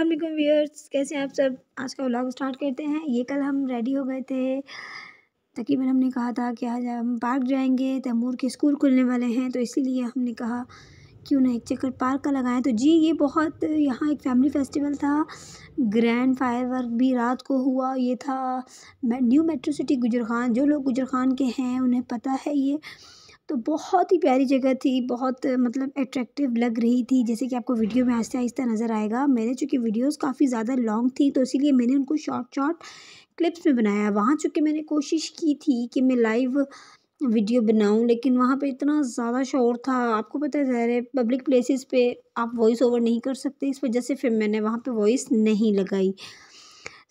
अस्सलाम व्यूअर्स कैसे आप सब आज का व्लॉग स्टार्ट करते हैं ये कल हम रेडी हो गए थे तकरीबन हमने कहा था कि आज हम पार्क जाएंगे तैमूर के स्कूल खुलने वाले हैं तो इसीलिए हमने कहा क्यों ना एक चक्कर पार्क का लगाएं तो जी ये बहुत यहाँ एक फैमिली फेस्टिवल था ग्रैंड फायर वर्क भी रात को हुआ ये था न्यू मेट्रो सिटी गुजर खान जो लोग गुजर खान के हैं उन्हें पता है ये तो बहुत ही प्यारी जगह थी बहुत मतलब अट्रैक्टिव लग रही थी जैसे कि आपको वीडियो में आहिस्ता आहिस्ता नज़र आएगा मैंने चूँकि वीडियोस काफ़ी ज़्यादा लॉन्ग थी तो इसीलिए मैंने उनको शॉर्ट शॉर्ट क्लिप्स में बनाया वहाँ चूँकि मैंने कोशिश की थी कि मैं लाइव वीडियो बनाऊं लेकिन वहाँ पे इतना ज़्यादा शोर था आपको पता है ज़ाहिर है पब्लिक प्लेसेस पे आप वॉइस ओवर नहीं कर सकते इस वजह से फिर मैंने वहाँ पे वॉइस नहीं लगाई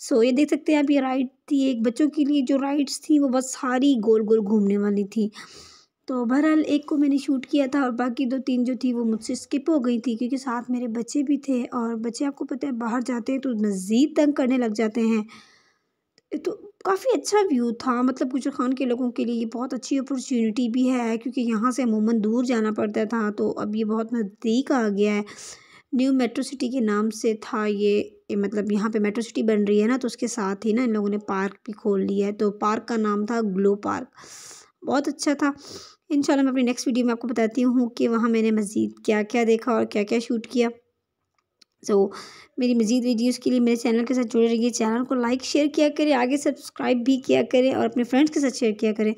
सो ये देख सकते हैं आप ये राइड थी एक बच्चों के लिए जो राइड्स थी वो बस सारी गोल गोल घूमने वाली थी तो बहरहाल एक को मैंने शूट किया था और बाकी दो तीन जो थी वो मुझसे स्किप हो गई थी क्योंकि साथ मेरे बच्चे भी थे और बच्चे आपको पता है बाहर जाते हैं तो मज़ीद तंग करने लग जाते हैं तो काफ़ी अच्छा व्यू था मतलब गुजर खान के लोगों के लिए ये बहुत अच्छी अपॉर्चुनिटी भी है क्योंकि यहाँ से अमूमन दूर जाना पड़ता था तो अब ये बहुत नज़दीक आ गया है न्यू मेट्रो सिटी के नाम से था ये मतलब यहाँ पे मेट्रो सिटी बन रही है ना तो उसके साथ ही ना इन लोगों ने पार्क भी खोल लिया है तो पार्क का नाम था ग्लो पार्क बहुत अच्छा था इन मैं अपनी नेक्स्ट वीडियो में आपको बताती हूँ कि वहाँ मैंने मज़ीद क्या क्या देखा और क्या क्या शूट किया सो so, मेरी मज़ीद वीडियोस के लिए मेरे चैनल के साथ जुड़े रहिए चैनल को लाइक शेयर किया करें आगे सब्सक्राइब भी किया करें और अपने फ्रेंड्स के साथ शेयर किया करें